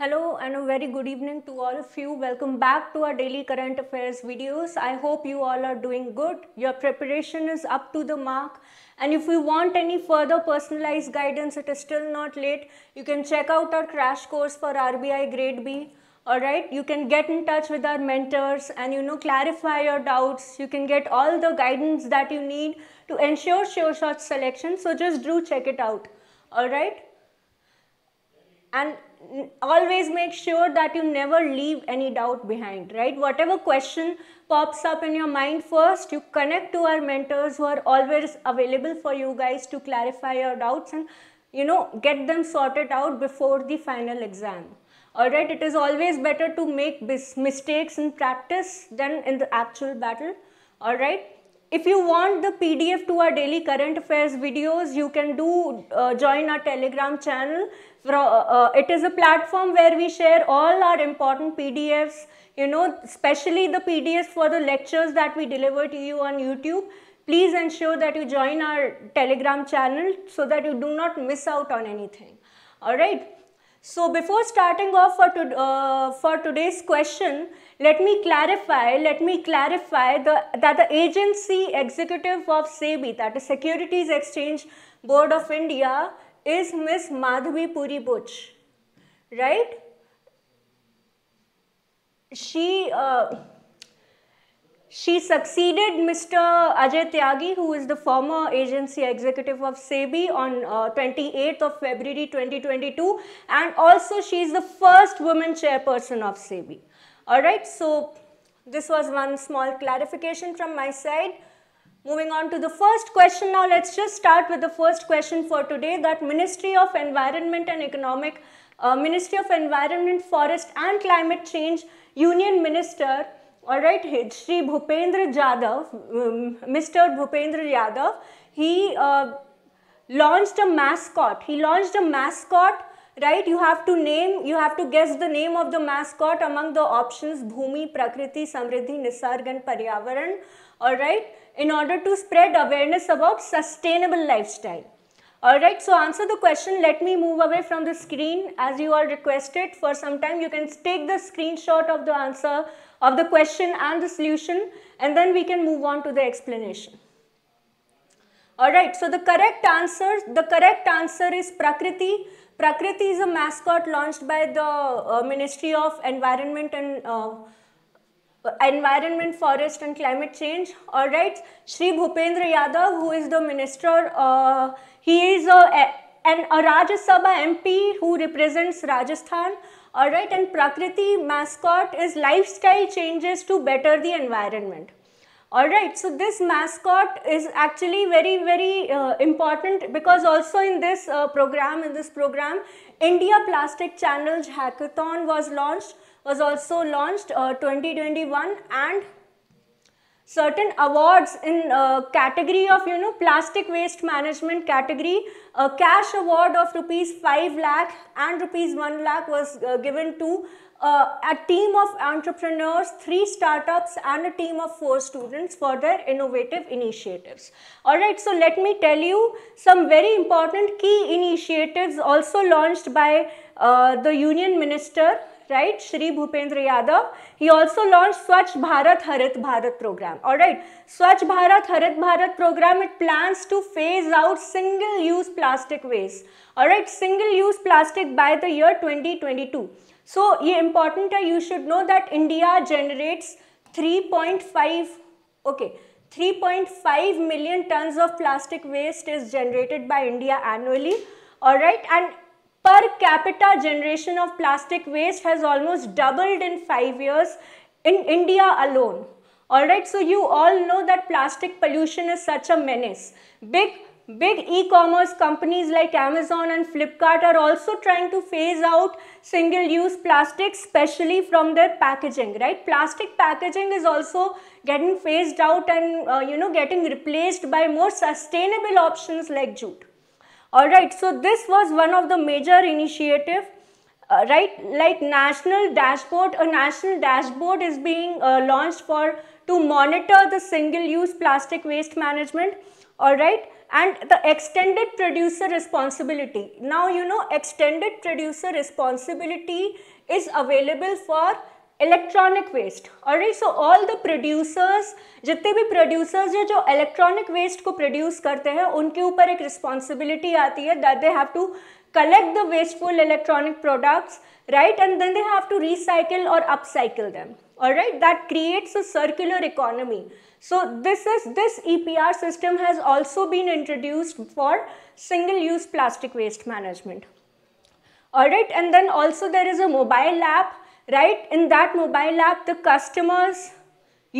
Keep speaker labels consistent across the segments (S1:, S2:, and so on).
S1: Hello and a very good evening to all of you. Welcome back to our daily current affairs videos. I hope you all are doing good. Your preparation is up to the mark. And if you want any further personalized guidance, it is still not late. You can check out our crash course for RBI grade B. Alright, you can get in touch with our mentors and you know clarify your doubts. You can get all the guidance that you need to ensure sure shot selection. So just do check it out. Alright. And always make sure that you never leave any doubt behind, right? Whatever question pops up in your mind first, you connect to our mentors who are always available for you guys to clarify your doubts and, you know, get them sorted out before the final exam. Alright, it is always better to make mistakes in practice than in the actual battle. Alright. If you want the PDF to our daily current affairs videos, you can do uh, join our Telegram channel. Uh, uh, it is a platform where we share all our important PDFs, you know, especially the PDFs for the lectures that we deliver to you on YouTube. Please ensure that you join our Telegram channel so that you do not miss out on anything. All right. So before starting off for, to, uh, for today's question, let me clarify, let me clarify the, that the agency executive of SEBI, that is Securities Exchange Board of India, is Miss Madhavi Puri Butch, right? She, uh, she succeeded Mr. Ajay Tyagi, who is the former agency executive of SEBI on uh, 28th of February 2022. And also she is the first woman chairperson of SEBI. Alright, so this was one small clarification from my side. Moving on to the first question now, let's just start with the first question for today that Ministry of Environment and Economic, uh, Ministry of Environment, Forest and Climate Change Union Minister all right, Shri Bhupendra Jadav, um, Mr. Bhupendra Jadav, he uh, launched a mascot. He launched a mascot, right? You have to name, you have to guess the name of the mascot among the options Bhumi, Prakriti, Samriddhi, Nisargan, Paryavaran, all right, in order to spread awareness about sustainable lifestyle. Alright, so answer the question. Let me move away from the screen as you are requested. For some time, you can take the screenshot of the answer of the question and the solution and then we can move on to the explanation. Alright, so the correct answer, the correct answer is Prakriti. Prakriti is a mascot launched by the uh, Ministry of Environment and uh, environment, forest and climate change. All right. Shri Bhupendra Yadav, who is the minister uh, he is a, an, a Rajya Sabha MP who represents Rajasthan. Alright, and Prakriti mascot is lifestyle changes to better the environment. Alright, so this mascot is actually very, very uh, important because also in this uh, program, in this program, India Plastic Channels Hackathon was launched, was also launched uh, 2021 and certain awards in uh, category of you know plastic waste management category a cash award of rupees 5 lakh and rupees 1 lakh was uh, given to uh, a team of entrepreneurs, three startups and a team of four students for their innovative initiatives. Alright, so let me tell you some very important key initiatives also launched by uh, the union minister right? Shri Bhupendra Yadav. He also launched Swachh Bharat Harit Bharat program. All right. Swachh Bharat Harit Bharat program, it plans to phase out single-use plastic waste. All right. Single-use plastic by the year 2022. So, ye important hai, you should know that India generates 3.5, okay, 3.5 million tons of plastic waste is generated by India annually. All right. And per capita generation of plastic waste has almost doubled in 5 years in India alone. Alright, so you all know that plastic pollution is such a menace. Big Big e-commerce companies like Amazon and Flipkart are also trying to phase out single-use plastics, especially from their packaging, right? Plastic packaging is also getting phased out and, uh, you know, getting replaced by more sustainable options like jute. Alright, so this was one of the major initiative uh, right like national dashboard a national dashboard is being uh, launched for to monitor the single use plastic waste management all right and the extended producer responsibility now you know extended producer responsibility is available for electronic waste और so all the producers जितने भी producers हैं जो electronic waste को produce करते हैं उनके ऊपर एक रिस्पॉन्सिबिलिटी आती है that they have to collect the wasteful electronic products right and then they have to recycle और अपसाइकिल दैम और right that creates a circular economy so this is this E P R system has also been introduced for single use plastic waste management और right and then also there is a mobile app right in that mobile app the customers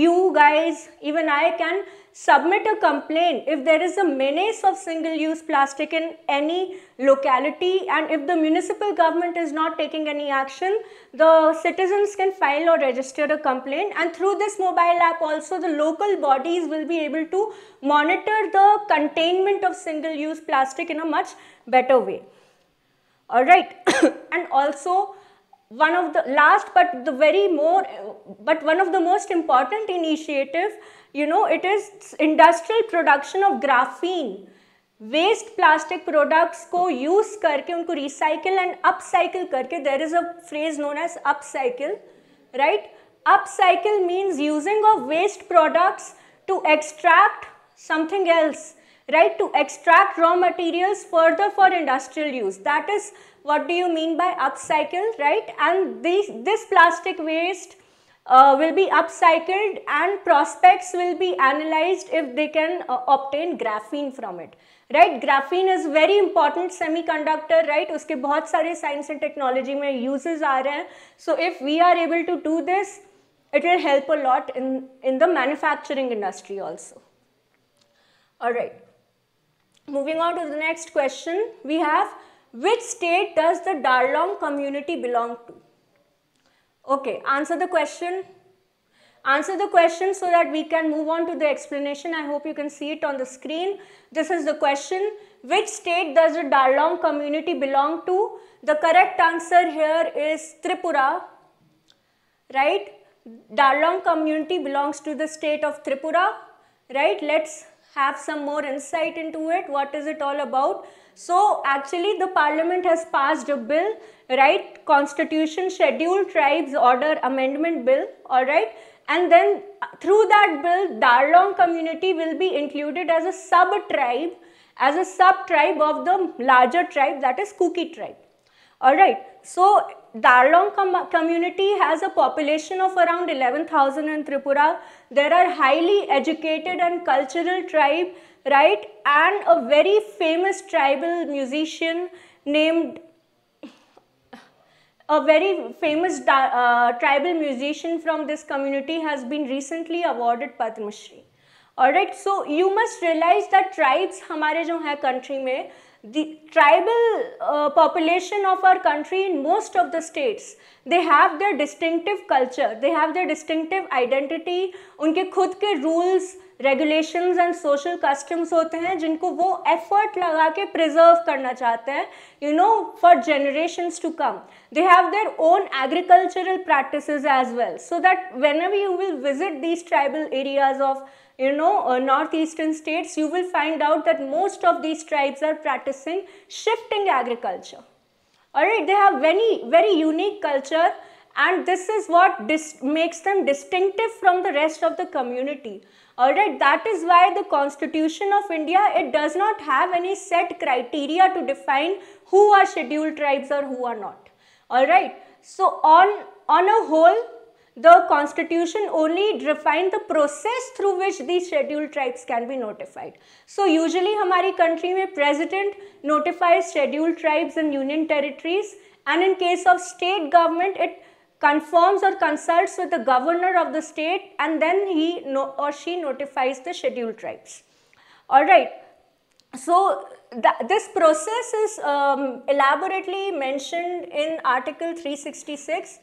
S1: you guys even i can submit a complaint if there is a menace of single use plastic in any locality and if the municipal government is not taking any action the citizens can file or register a complaint and through this mobile app also the local bodies will be able to monitor the containment of single use plastic in a much better way all right and also one of the last but the very more but one of the most important initiative you know it is industrial production of graphene waste plastic products ko use karke unko recycle and upcycle karke there is a phrase known as upcycle right upcycle means using of waste products to extract something else right to extract raw materials further for industrial use that is what do you mean by upcycled, right? And this this plastic waste uh, will be upcycled and prospects will be analyzed if they can uh, obtain graphene from it right graphene is very important semiconductor right uske bahut sare science and technology mein uses aa so if we are able to do this it will help a lot in in the manufacturing industry also all right moving on to the next question we have which state does the Darlong community belong to? Okay, answer the question. Answer the question so that we can move on to the explanation. I hope you can see it on the screen. This is the question. Which state does the Darlong community belong to? The correct answer here is Tripura, right? Darlong community belongs to the state of Tripura, right? Let's have some more insight into it. What is it all about? So actually the parliament has passed a bill, right? Constitution Schedule Tribes Order Amendment Bill, alright? And then through that bill, Darlong community will be included as a sub-tribe, as a sub-tribe of the larger tribe that is Kuki tribe. Alright, so Darlong com community has a population of around 11,000 in Tripura. There are highly educated and cultural tribe, right? And a very famous tribal musician named, a very famous uh, tribal musician from this community has been recently awarded Padma Shri. All right, so you must realize that tribes हमारे जो हैं country में the tribal uh, population of our country in most of the states they have their distinctive culture they have their distinctive identity unke khud ke rules regulations and social customs होते हैं जिनको वो effort लगा के preserve करना चाहते हैं you know for generations to come they have their own agricultural practices as well so that when you will visit these tribal areas of you know uh, northeastern states you will find out that most of these tribes are practicing shifting agriculture all right they have very very unique culture and this is what makes them distinctive from the rest of the community all right that is why the constitution of india it does not have any set criteria to define who are scheduled tribes or who are not all right so on on a whole the constitution only defined the process through which these scheduled tribes can be notified. So usually our country में president notifies scheduled tribes and union territories and in case of state government it confirms or consults with the governor of the state and then he no or she notifies the scheduled tribes. Alright, so th this process is um, elaborately mentioned in article 366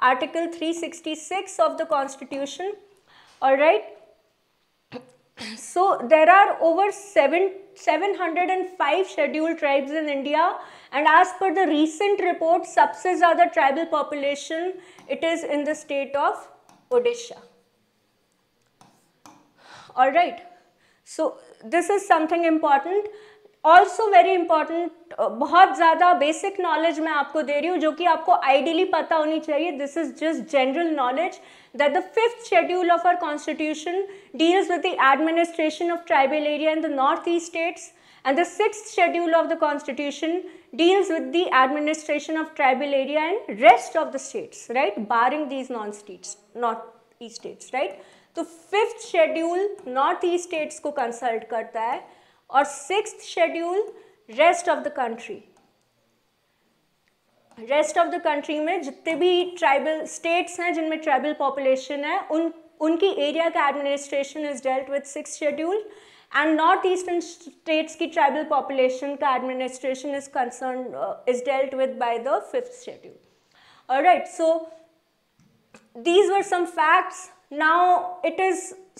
S1: Article 366 of the Constitution. Alright. So there are over 7, 705 scheduled tribes in India and as per the recent report, subsets are the tribal population. It is in the state of Odisha. Alright. So this is something important also very important बहुत ज़्यादा basic knowledge मैं आपको दे रही हूँ जो कि आपको ideally पता होनी चाहिए this is just general knowledge that the fifth schedule of our constitution deals with the administration of tribal area in the north east states and the schedule of the constitution deals with the administration of tribal area and rest of the states right bar barring these non states north east states right तो fifth schedule north east states को consult करता है और six schedule rest of the country rest of the country में जितने भी tribal states हैं जिनमें ट्राइबल पॉपुलेशन है उन उनकी एरिया का administration is dealt with six schedule and north eastern states की ट्राइबल पॉपुलेशन का administration is concern is dealt with by the fifth schedule और right so these were some facts now it is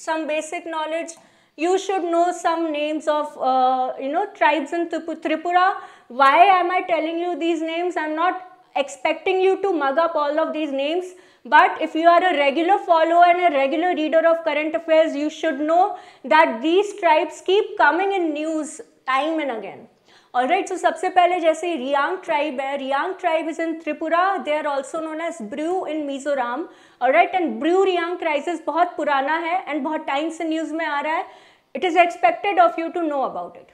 S1: some basic knowledge you should know some names of, uh, you know, tribes in Tripura. Why am I telling you these names? I'm not expecting you to mug up all of these names. But if you are a regular follower and a regular reader of current affairs, you should know that these tribes keep coming in news time and again. All right. so सबसे पहले जैसे Riang tribe Riang tribe is in Tripura. They are also known as as in in Mizoram right and Bru Riang crisis बहुत पुराना है and बहुत time से news में आ रहा है it is expected of you to know about it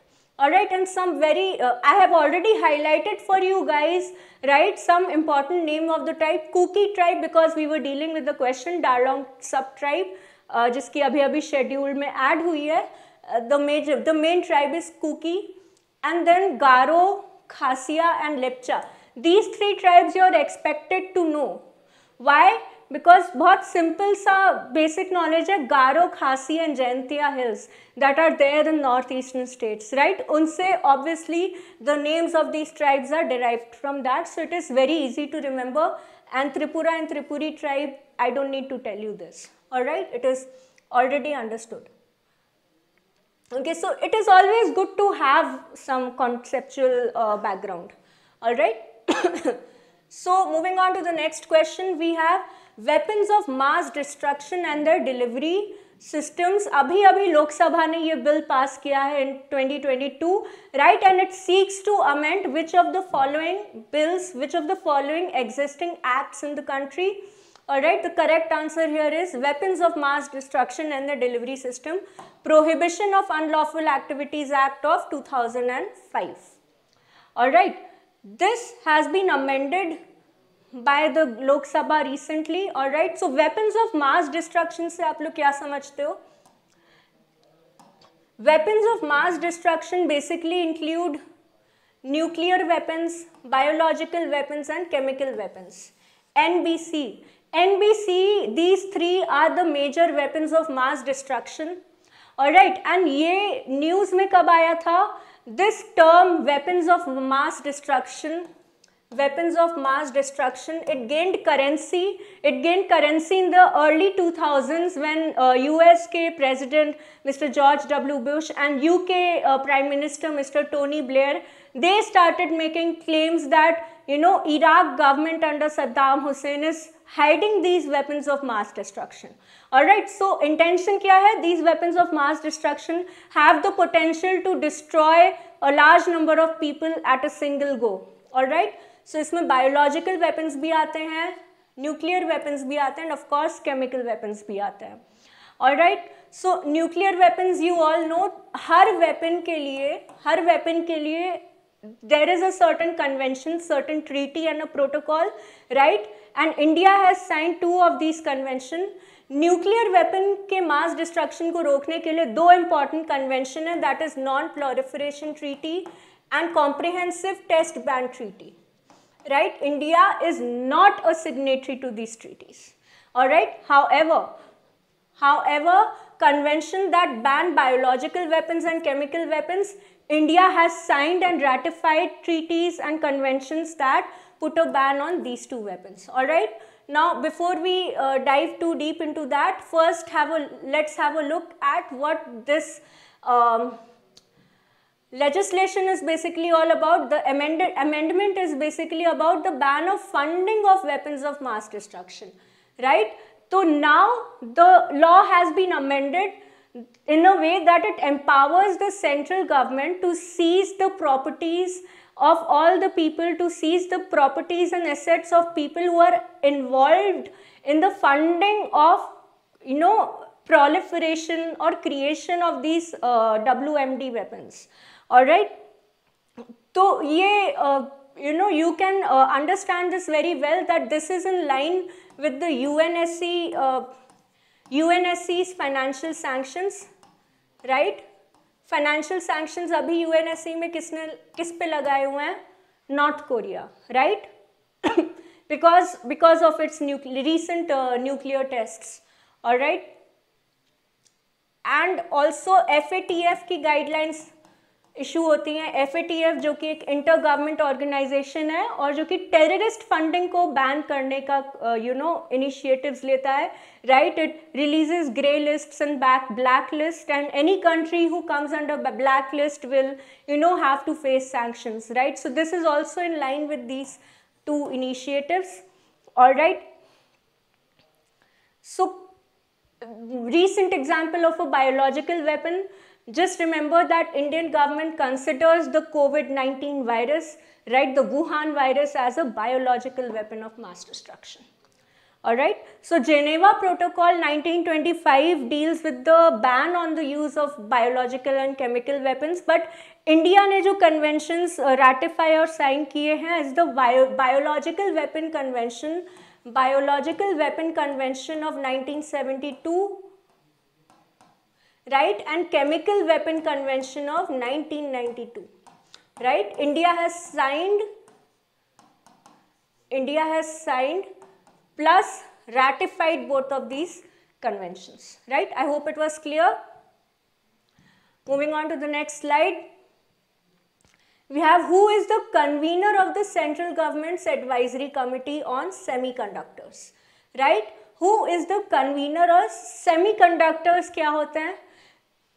S1: alright and some very uh, I have already highlighted for you guys right some important name of the tribe Kuki tribe because we were dealing with the question Darlong sub tribe uh, abhi अभी अभी schedule में add हई uh, The major, the main tribe is Kuki and then Garo, Khasia and Lepcha. These three tribes you are expected to know. Why? because बहुत simple सा basic knowledge है Garo Khasi and Jaintia hills that are there in northeastern states right उनसे obviously the names of these tribes are derived from that so it is very easy to remember and Tripura and Tripuri tribe I don't need to tell you this alright it is already understood. Okay, so it is always good to have some conceptual uh, background. All right. so moving on to the next question, we have weapons of mass destruction and the delivery systems अभी अभी लोकसभा ने ये bill pass किया है in 2022 right and it seeks to amend which of the following bills which of the following existing acts in the country Alright, the correct answer here is Weapons of Mass Destruction and the Delivery System, Prohibition of Unlawful Activities Act of 2005. Alright, this has been amended by the Lok Sabha recently और right so weapons of mass destruction से आप लोग क्या समझते हो weapons of mass destruction basically include nuclear weapons biological weapons and chemical weapon N B C N B C these three are the major weapon of mass destruction और right and ये news में कब आया था this term weapons of mass destruction weapons of mass destruction. It gained currency. It gained currency in the early 2000s when uh, USK President Mr. George W. Bush and UK uh, Prime Minister Mr. Tony Blair, they started making claims that, you know, Iraq government under Saddam Hussein is hiding these weapons of mass destruction. Alright, so intention kya hai? These weapons of mass destruction have the potential to destroy a large number of people at a single go. Alright. So so, इसमें biological weapons भी आते हैं nuclear weapons भी आते हैं and of course chemical weapons भी आते हैं और right so nuclear weapons you all know हर वेपन के लिए हर वेपन के लिए there is a certain convention certain treaty and a protocol right and India has sign two of this convention nuclear weapon के मास डिस्ट्रक्शन को रोकने के लिए दो इम्पॉर्टेंट कन्वेंशन है that is non proliferation treaty and comprehensive test ban treaty right? India is not a signatory to these treaties, all right? However, however, convention that ban biological weapons and chemical weapons, India has signed and ratified treaties and conventions that put a ban on these two weapons, all right? Now, before we uh, dive too deep into that, first have a, let's have a look at what this um, legislation is basically all about the amended, amendment is basically about the ban of funding of weapons of mass destruction right so now the law has been amended in a way that it empowers the central government to seize the properties of all the people to seize the properties and assets of people who are involved in the funding of you know proliferation or creation of these uh, WMD weapons alright. So, uh, you know, you can uh, understand this very well that this is in line with the UNSC, uh, UNSC's financial sanctions, right? Financial sanctions Abhi UNSC में किसने किस लगाए हुए हैं North Korea, right? because because of its nucle recent uh, nuclear tests, all right? And also FATF की guidelines issue होती हैं F जो कि एक इंटर गवर्नमेंट ऑर्गेनाइजेशन है और जो कि टेररिस्ट फंडिंग को बैन करने का यू नो इनिशिएटिव्स लेता है right it releases grey list and back black list and any country who comes under black list will you know have to face sanctions right so this is also in line with these two initiatives और right so recent example of a biological weapon Just remember that Indian government considers the COVID-19 virus, right, the Wuhan virus as a biological weapon of mass destruction. Alright, so Geneva Protocol 1925 deals with the ban on the use of biological and chemical weapons but India ने conventions uh, ratify or sign sign किए हैं is the Biological Weapon Convention, Biological Weapon Convention of 1972 right and chemical weapon convention of 1992 right india has signed india has signed plus ratified both of these conventions right i hope it was clear moving on to the next slide we have who is the convener of the central government's advisory committee on semiconductors right who is the convener of semiconductors kya hote hain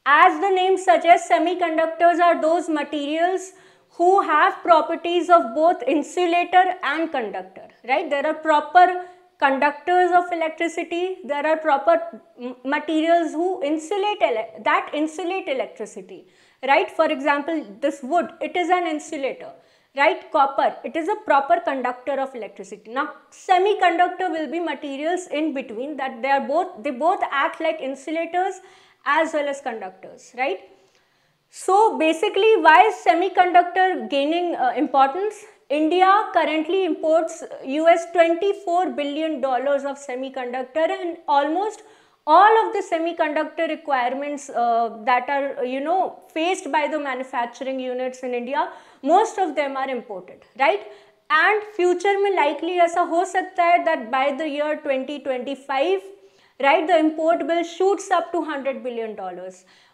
S1: as the name suggests, semiconductors are those materials who have properties of both insulator and conductor, right? There are proper conductors of electricity, there are proper materials who insulate, that insulate electricity, right? For example, this wood, it is an insulator, right? Copper, it is a proper conductor of electricity. Now, semiconductor will be materials in between that they are both, they both act like insulators as well as conductors, right? So basically, why is semiconductor gaining uh, importance? India currently imports US uh, $24 billion of semiconductor and almost all of the semiconductor requirements uh, that are, you know, faced by the manufacturing units in India, most of them are imported, right? And future may likely a ho sakta hai that by the year 2025, right? The import bill shoots up to $100 billion.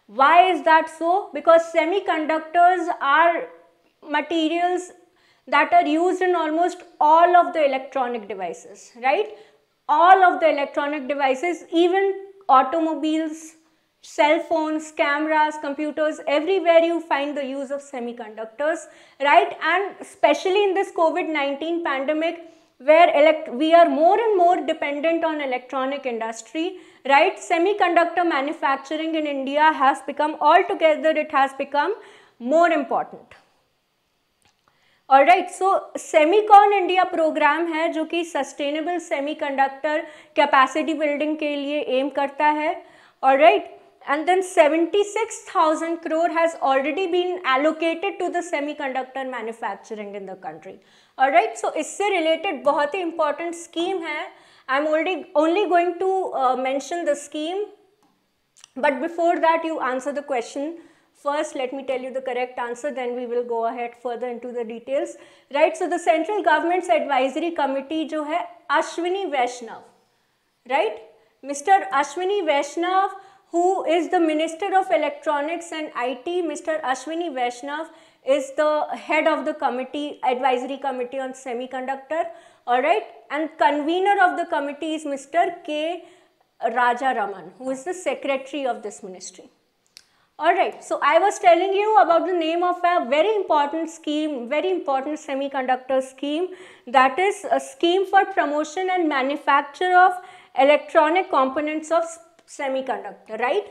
S1: Why is that so? Because semiconductors are materials that are used in almost all of the electronic devices, right? All of the electronic devices, even automobiles, cell phones, cameras, computers, everywhere you find the use of semiconductors, right? And especially in this COVID-19 pandemic, where elect we are more and more dependent on electronic industry, right? Semiconductor manufacturing in India has become, altogether it has become more important. Alright so Semicon India program है जो कि sustainable semiconductor capacity building के लिए aim करता है alright and then 76,000 crore has already been allocated to the semiconductor manufacturing in the country right so इससे related बहुत ही इंपॉर्टेंट स्कीम है I am already only going to mention the scheme but before that you answer the question first let me tell you the correct answer then we will go ahead further into the details right so the central government's advisory committee जो है Ashwini Vaishnaw right mister Ashwini Vaishnaw who is the minister of electronics and I T mister Ashwini Vaishnaw is the head of the committee, advisory committee on semiconductor, alright. And convener of the committee is Mr. K. Raja Raman, who is the secretary of this ministry. Alright, so I was telling you about the name of a very important scheme, very important semiconductor scheme that is a scheme for promotion and manufacture of electronic components of semiconductor, right?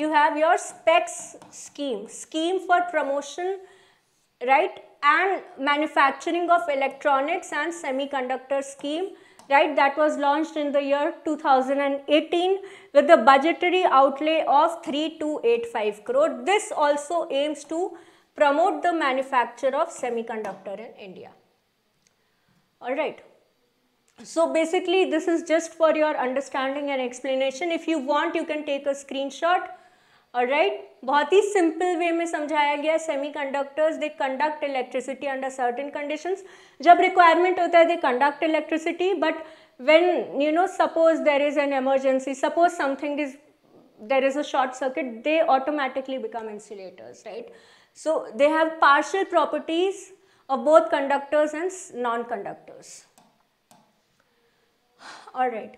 S1: You have your specs scheme, scheme for promotion, right? And manufacturing of electronics and semiconductor scheme, right? That was launched in the year 2018 with a budgetary outlay of 3285 crore. This also aims to promote the manufacture of semiconductor in India. Alright. So basically this is just for your understanding and explanation. If you want you can take a screenshot और right बहुत ही simple way में समझाया गया semiconductors they conduct electricity under certain conditions जब requirement होता है they conduct electricity but when you know suppose there is an emergency suppose something is there is a short circuit they automatically become insulators right so they have partial properties of both conductors and non conductors और right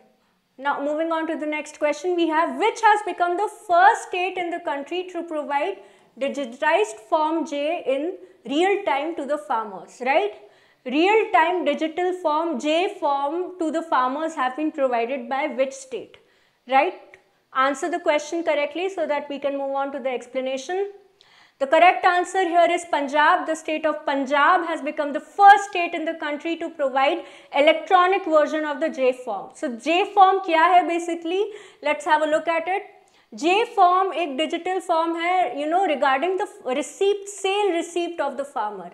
S1: Now moving on to the next question we have which has become the first state in the country to provide digitized form J in real time to the farmers, right? Real time digital form J form to the farmers have been provided by which state, right? Answer the question correctly so that we can move on to the explanation. The correct answer here is Punjab. The state of Punjab has become the first state in the country to provide electronic version of the J form. So J form क्या है basically? Let's have a look at it. J form एक digital form है you know regarding the receipt sale receipt of the farmer.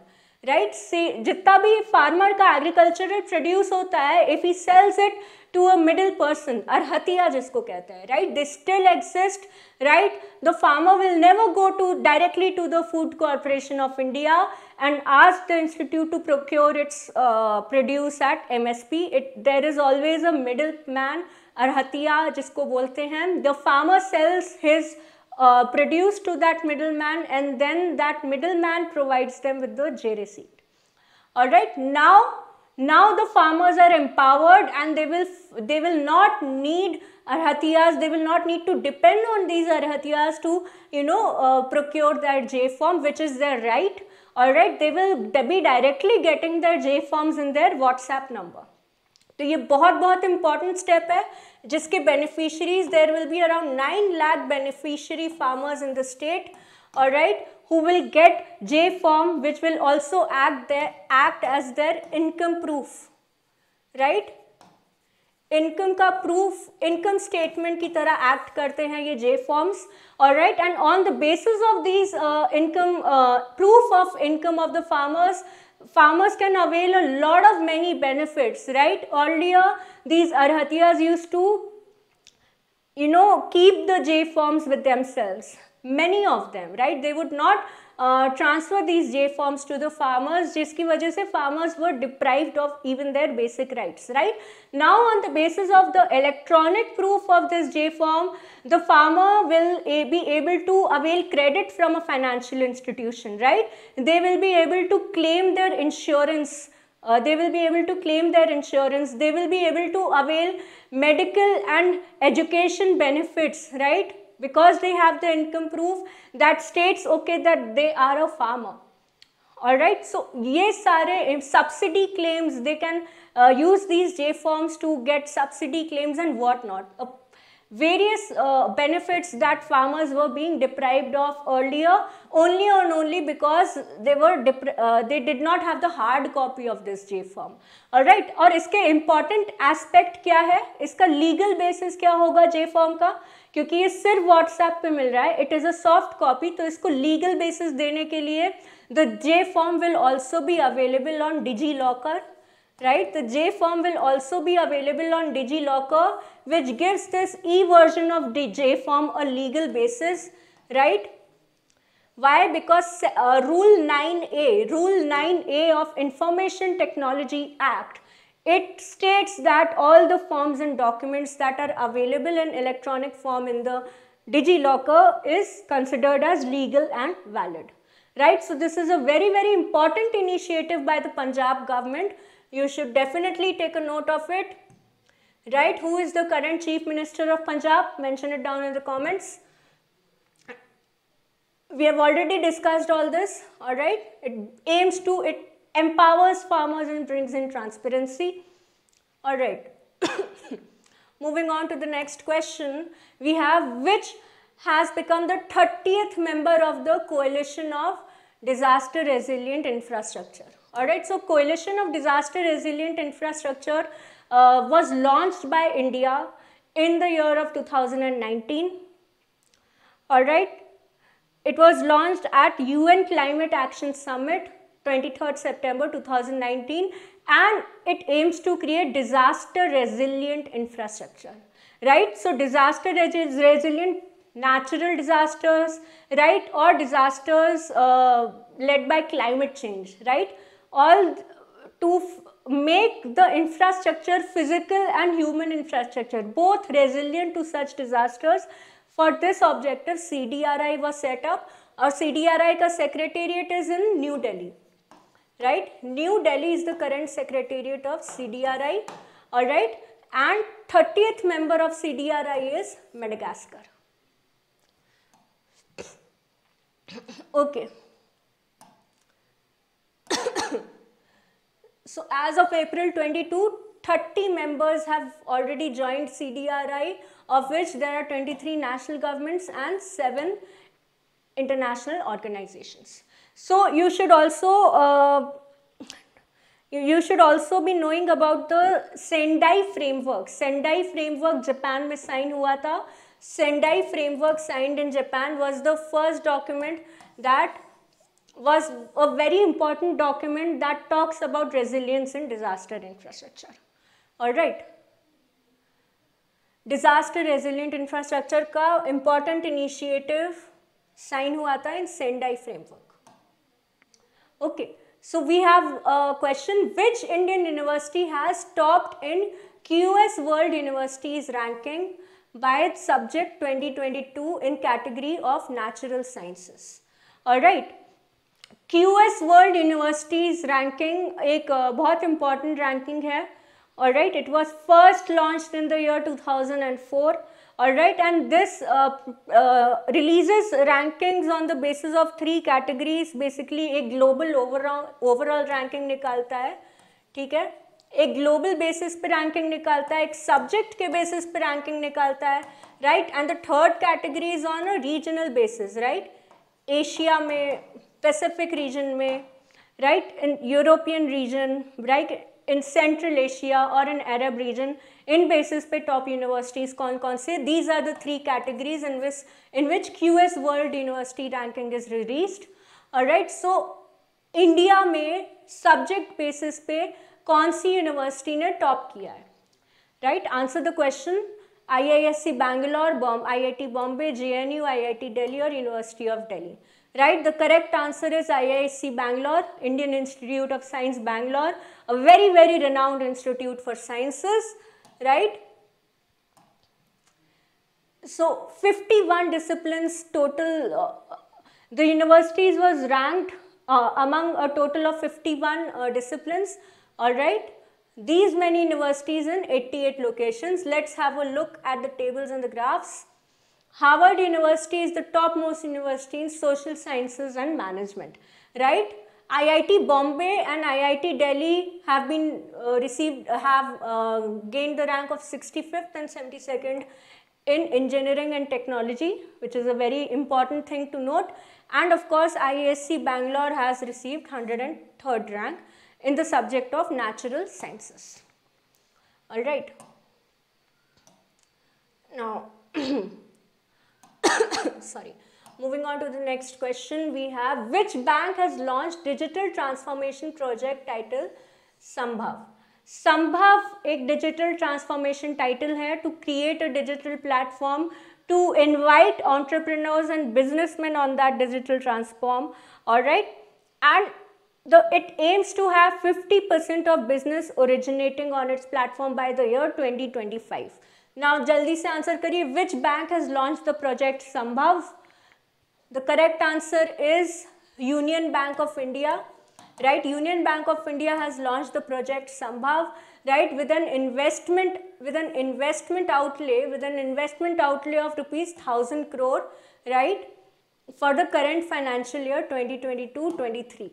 S1: right? See, जितना भी farmer का agricultural produce होता है if he sells it. To a middle person arhatiya जिसको कहते हैं right they still exist right the farmer will never go to directly to the food corporation of India and आज the institute to procure its produce at M S P it there is always a middle man arhatiya जिसको बोलते हैं the farmer sells his produce to that middle man and then that middle man provides them with the जेरे सीट right now Now the farmers are empowered and they will, they will not need arhatiyas, they will not need to depend on these arhatiyas to, you know, uh, procure their J form, which is their right. Alright, they will be directly getting their J forms in their WhatsApp number. So, this is a very step है जिसके beneficiaries, there will be around 9 lakh beneficiary farmers in the state. Alright, who will get J form which will also act, their, act as their income proof. Right? Income का proof income statement की तरह act करते हैं ये J forms और right and on the basis of of income proof of income of the farmers farmers can avail a lot of many benefits right earlier these arhatiyas used to you know keep the j forms with themselves many of them right they would not uh, transfer these j forms to the farmers jiski wajah se farmers were deprived of even their basic rights right now on the basis of the electronic proof of this j form the farmer will be able to avail credit from a financial institution right they will be able to claim their insurance uh, they will be able to claim their insurance, they will be able to avail medical and education benefits, right? because they have the income proof that states okay that they are a farmer alright. So, ये सारे subsidy claims they can uh, use these J forms to get subsidy claims and what not. Uh, various uh, benefits that farmers were being deprived of earlier only and only because they were uh, they did not have the hard copy of this J form alright or इसके important aspect क्या है legal basis क्या होगा J form क्योंकि ये सिर्फ WhatsApp पे मिल रहा है it is a soft copy तो इसको लीगल बेसिस देने के लिए the J form will also be available on DigiLocker right the J form will also be available on DigiLocker which gives this e version of the J form a legal basis right Why? Because uh, Rule 9A, Rule 9A of Information Technology Act It states that all the forms and documents that are available in electronic form in the DigiLocker is considered as legal and valid. Right? So this is a very, very important initiative by the Punjab government. You should definitely take a note of it. Right? Who is the current Chief Minister of Punjab? Mention it down in the comments we have already discussed all this all right it aims to it empowers farmers and brings in transparency. All right. Moving on to the next question, we have which has become the 30th member of the coalition of disaster resilient infrastructure. Alright, so coalition of disaster resilient infrastructure uh, was launched by India in the year of 2019. Alright, it was launched at UN Climate Action Summit 23rd September 2019 and it aims to create disaster resilient infrastructure, right? So disaster res resilient natural disasters, right? Or disasters uh, led by climate change, right? All to make the infrastructure, physical and human infrastructure, both resilient to such disasters. For this objective, CDRI was set up और सी का secretariat is in New Delhi right. New Delhi is the current secretariat of CDRI, alright. And 30th member of CDRI is Madagascar. okay. so as of April 22, 30 members have already joined CDRI, of which there are 23 national governments and 7 international organizations. So you should also uh, you should also be knowing about the Sendai framework. Sendai framework Japan में signed. Hua tha. Sendai framework signed in Japan was the first document that was a very important document that talks about resilience in disaster infrastructure. Alright. Disaster resilient infrastructure ka important initiative sign hua tha in Sendai Framework. Okay, so we have a question, which Indian university has topped in QS World Universities ranking by its subject 2022 in category of natural sciences. Alright, QS World Universities ranking a very uh, important ranking Alright, it was first launched in the year 2004 Alright, and this uh, uh, releases rankings on the basis of three categories. Basically, a global overall ranking nikalta hai. ठीक है? A global basis पे ranking निकालता है, एक subject के basis पे ranking निकालता है, right? And the third category is on a regional basis, right? Asia में, Pacific region में, right? In European region, right? In Central Asia or in Arab region, इन बेसिस पे टॉप यूनिवर्सिटीज़ कौन कौन से these are the three categories in which in which Q S world university ranking is released right so India में subject basis पे कौन सी university ने टॉप किया है right answer the question I I S C Bangalore बॉम I I T Bombay J N U I I T Delhi और university of Delhi right the correct I is iisc Bangalore Indian Institute of Science Bangalore a very very renowned institute for sciences right? So 51 disciplines total, uh, the universities was ranked uh, among a total of 51 uh, disciplines, alright. These many universities in 88 locations. Let's have a look at the tables and the graphs. Harvard University is the topmost university in social sciences and management, right? IIT Bombay and IIT Delhi have been uh, received, uh, have uh, gained the rank of 65th and 72nd in engineering and technology, which is a very important thing to note. And of course, IASC Bangalore has received 103rd rank in the subject of natural sciences. All right. Now, sorry. Moving on to the next question, we have which bank has launched digital transformation project title Sambhav? Sambhav संभव digital transformation title title to create a digital platform to invite entrepreneurs and businessmen on that digital transform all right and the it aims to have 50% of business originating on its platform by the year 2025 now jaldi se answer kariye which bank has launched the project sambhav the correct answer is Union Bank of India. Right, Union Bank of India has launched the project Sambhav, right, with an investment, with an investment outlay, with an investment outlay of rupees 1000 crore, right, for the current financial year 2022-23.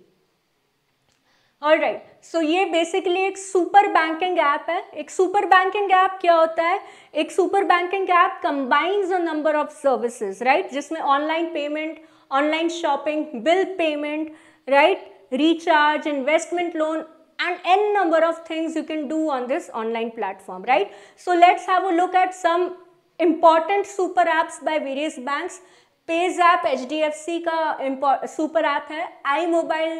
S1: All right so ये basically एक super banking app है एक super banking app क्या होता है एक super banking app combines a number of services right जिसमें online payment online shopping bill payment right recharge investment loan and an number of things you can do on this online platform right so let's have a look at some important super apps by various banks PayZapp H D F C का super app है iMobile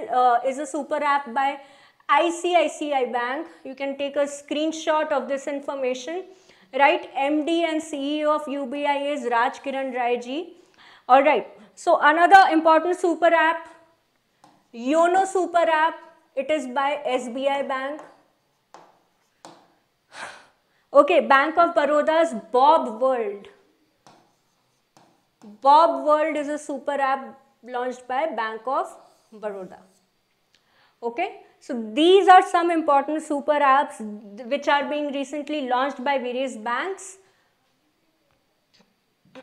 S1: is a super app by I C I C I bank you can take a screenshot of this information right M D and C E of U B I is Raj Kiran Rai ji और right so another important super app YONO super app it is by S B I bank okay bank of Baroda's Bob World Bob World is a super app launched by Bank of Baroda. Okay, so these are some important super apps which are being recently launched by various banks.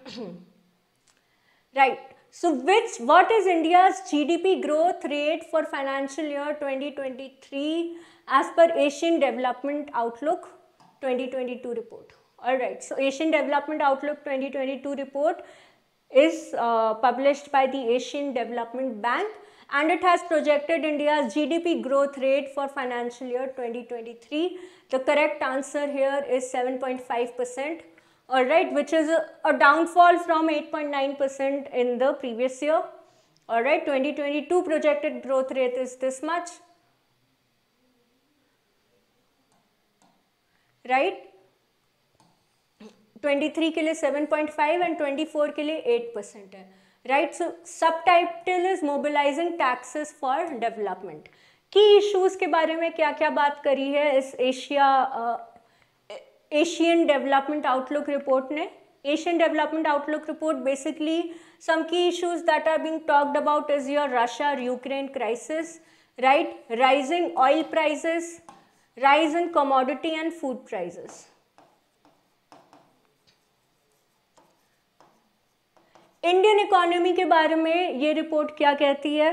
S1: right, so which, what is India's GDP growth rate for financial year 2023 as per Asian Development Outlook 2022 report? Alright, so Asian Development Outlook 2022 report is uh, published by the Asian Development Bank and it has projected India's GDP growth rate for financial year 2023. The correct answer here is 7.5%, alright, which is a, a downfall from 8.9% in the previous year. Alright, 2022 projected growth rate is this much, right? 23 के लिए 7.5 and 24 के लिए 8 percent है right so subtitle is mobilising taxes for development की issues के बारे में क्या क्या बात करी है इस Asia Asian development outlook report ने Asian development outlook report basically some की issues that are being talked about is your Russia Ukraine crisis right rising oil prices rise in commodity and food prices Indian economy के बारे में ये report क्या कहती है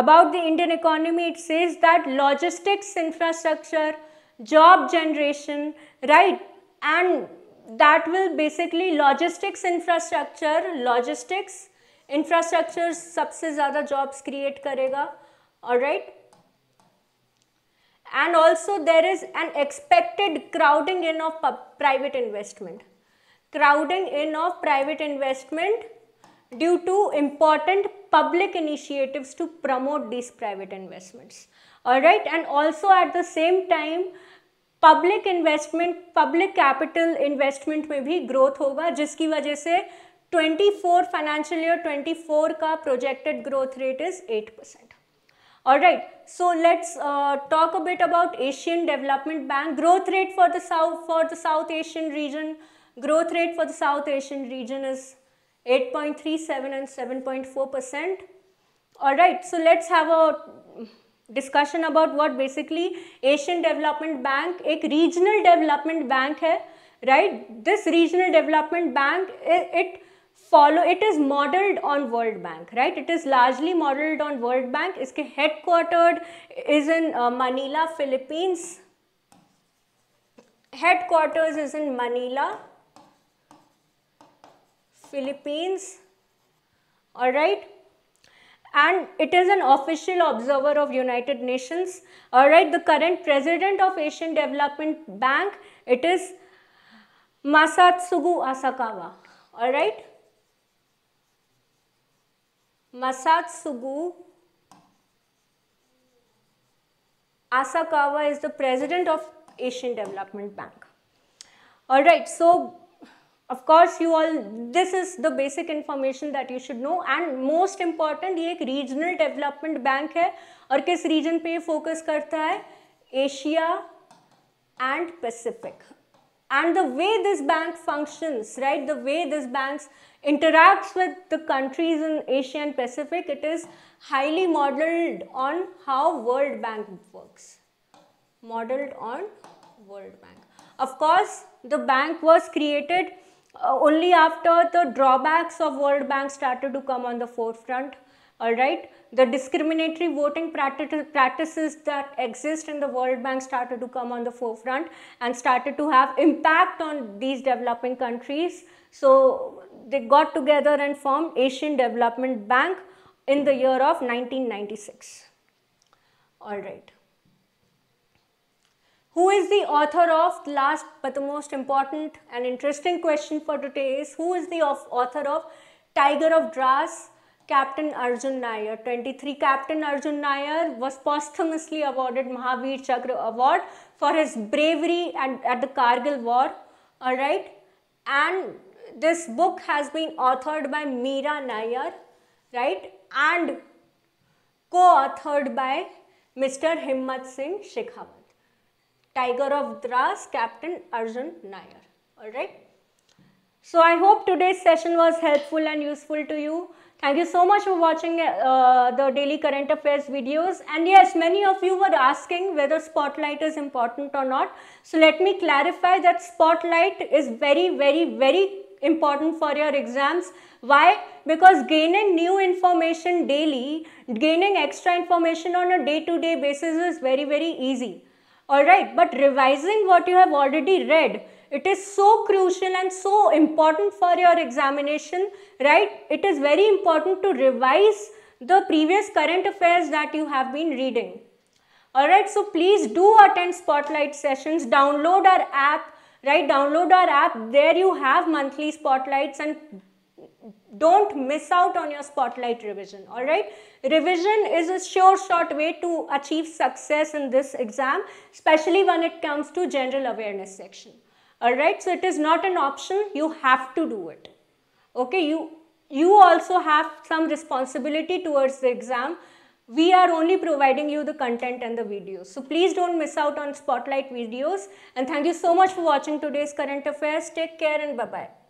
S1: about the Indian economy it says that logistics infrastructure job generation right and that will basically logistics infrastructure logistics infrastructure सबसे ज़्यादा jobs create करेगा और right and also there is an expected crowding in of private investment crowding in of private investment due to important public initiatives to promote these private investments. Alright, and also at the same time, public investment, public capital investment may be growth. होगा जिसकी वजह से 24 financial year 24 का projected growth rate is 8 All all right so let's uh, talk a bit about asian development bank growth rate for the south for the south asian region Growth rate for the South Asian region is 8.37 and 7.4 percent. All right, so let's have a discussion about what basically Asian Development Bank, a regional development bank, right? This regional development bank, it, follow, it is modeled on World Bank, right? It is largely modeled on World Bank. Its headquartered is in uh, Manila, Philippines. Headquarters is in Manila. Philippines. Alright. And it is an official observer of United Nations. Alright, the current president of Asian Development Bank, it is Masatsugu Asakawa. Alright. Masatsugu Asakawa is the president of Asian Development Bank. Alright, so of course you all this is the basic information that you should know and most important ये एक regional development bank है और किस region पे focus करता है Asia and Pacific and the way this bank functions right the way this bank interacts with the countries in Asia and Pacific it is highly modeled on how World Bank works modeled on World Bank of course the bank was created uh, only after the drawbacks of World Bank started to come on the forefront. All right, the discriminatory voting practices that exist in the World Bank started to come on the forefront and started to have impact on these developing countries. So they got together and formed Asian Development Bank in the year of 1996. All right. Who is the author of? Last but the most important and interesting question for today is who is the author of Tiger of Dras Captain Arjun Nair. 23 Captain Arjun Nair was posthumously awarded Mahavir Chakra Award for his bravery at, at the Kargil War. Alright. And this book has been authored by Meera Nair. Right. And co-authored by Mr. Himmat Singh Shikhawat. Tiger of Dras, Captain Arjun Nair. Alright. So I hope today's session was helpful and useful to you. Thank you so much for watching uh, the daily current affairs videos. And yes, many of you were asking whether spotlight is important or not. So let me clarify that spotlight is very, very, very important for your exams. Why? Because gaining new information daily, gaining extra information on a day-to-day -day basis is very, very easy. Alright, but revising what you have already read, it is so crucial and so important for your examination, right? It is very important to revise the previous current affairs that you have been reading. Alright, so please do attend spotlight sessions, download our app, right? Download our app, there you have monthly spotlights and don't miss out on your spotlight revision all right revision is a sure short way to achieve success in this exam especially when it comes to general awareness section all right so it is not an option you have to do it okay you you also have some responsibility towards the exam we are only providing you the content and the videos. So please don't miss out on spotlight videos and thank you so much for watching today's current affairs. Take care and bye-bye.